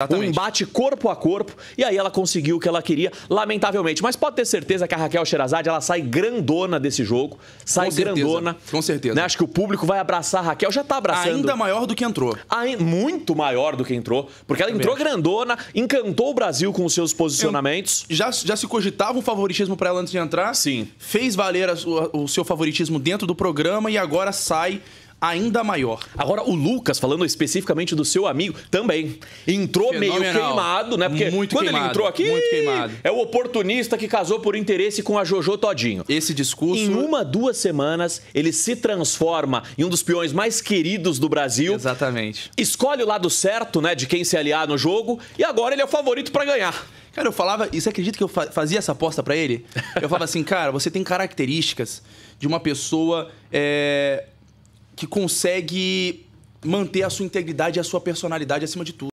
Exatamente. Um embate corpo a corpo e aí ela conseguiu o que ela queria, lamentavelmente. Mas pode ter certeza que a Raquel Sherazade ela sai grandona desse jogo, sai com certeza, grandona. Com certeza. Né? Acho que o público vai abraçar a Raquel, já tá abraçando. Ainda maior do que entrou. Ai, muito maior do que entrou, porque ela entrou grandona, encantou o Brasil com os seus posicionamentos. já, já se cogitava um favoritismo para ela antes de entrar? Sim. Fez valer a, o, o seu favoritismo dentro do programa e agora sai ainda maior. Agora, o Lucas, falando especificamente do seu amigo, também entrou Fenomenal. meio queimado, né? Porque muito quando queimado, ele entrou aqui, muito queimado. é o oportunista que casou por interesse com a Jojo Todinho. Esse discurso. Em uma, duas semanas, ele se transforma em um dos peões mais queridos do Brasil. Exatamente. Escolhe o lado certo, né, de quem se aliar no jogo, e agora ele é o favorito para ganhar. Cara, eu falava, e você acredita que eu fazia essa aposta para ele? Eu falava assim, cara, você tem características de uma pessoa é, que consegue manter a sua integridade e a sua personalidade acima de tudo.